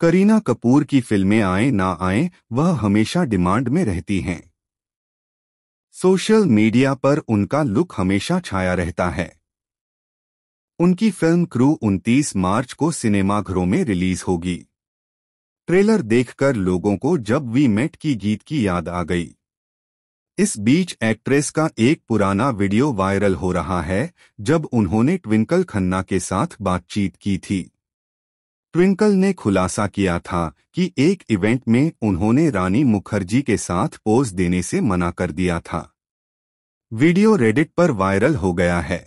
करीना कपूर की फिल्में आए ना आए वह हमेशा डिमांड में रहती हैं सोशल मीडिया पर उनका लुक हमेशा छाया रहता है उनकी फिल्म क्रू 29 मार्च को सिनेमाघरों में रिलीज होगी ट्रेलर देखकर लोगों को जब वी मेट की गीत की याद आ गई इस बीच एक्ट्रेस का एक पुराना वीडियो वायरल हो रहा है जब उन्होंने ट्विंकल खन्ना के साथ बातचीत की थी ट्विंकल ने खुलासा किया था कि एक इवेंट में उन्होंने रानी मुखर्जी के साथ पोज देने से मना कर दिया था वीडियो रेडिट पर वायरल हो गया है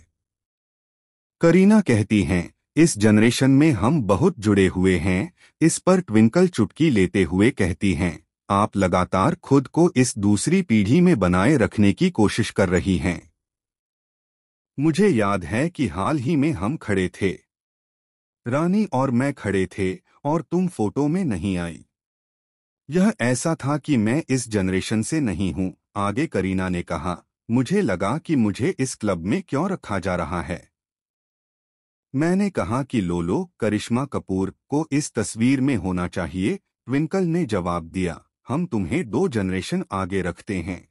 करीना कहती हैं इस जनरेशन में हम बहुत जुड़े हुए हैं इस पर ट्विंकल चुटकी लेते हुए कहती हैं आप लगातार खुद को इस दूसरी पीढ़ी में बनाए रखने की कोशिश कर रही हैं मुझे याद है कि हाल ही में हम खड़े थे रानी और मैं खड़े थे और तुम फोटो में नहीं आई यह ऐसा था कि मैं इस जनरेशन से नहीं हूं आगे करीना ने कहा मुझे लगा कि मुझे इस क्लब में क्यों रखा जा रहा है मैंने कहा कि लोलो करिश्मा कपूर को इस तस्वीर में होना चाहिए ट्विंकल ने जवाब दिया हम तुम्हें दो जनरेशन आगे रखते हैं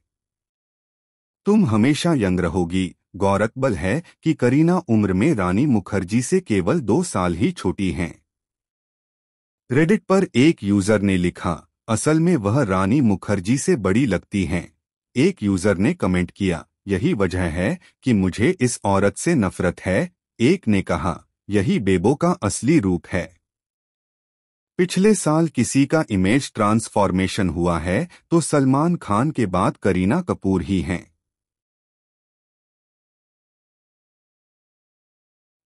तुम हमेशा यंग रहोगी गौरतबल है कि करीना उम्र में रानी मुखर्जी से केवल दो साल ही छोटी हैं रेडिट पर एक यूजर ने लिखा असल में वह रानी मुखर्जी से बड़ी लगती हैं एक यूजर ने कमेंट किया यही वजह है कि मुझे इस औरत से नफरत है एक ने कहा यही बेबो का असली रूप है पिछले साल किसी का इमेज ट्रांसफॉर्मेशन हुआ है तो सलमान खान के बाद करीना कपूर ही हैं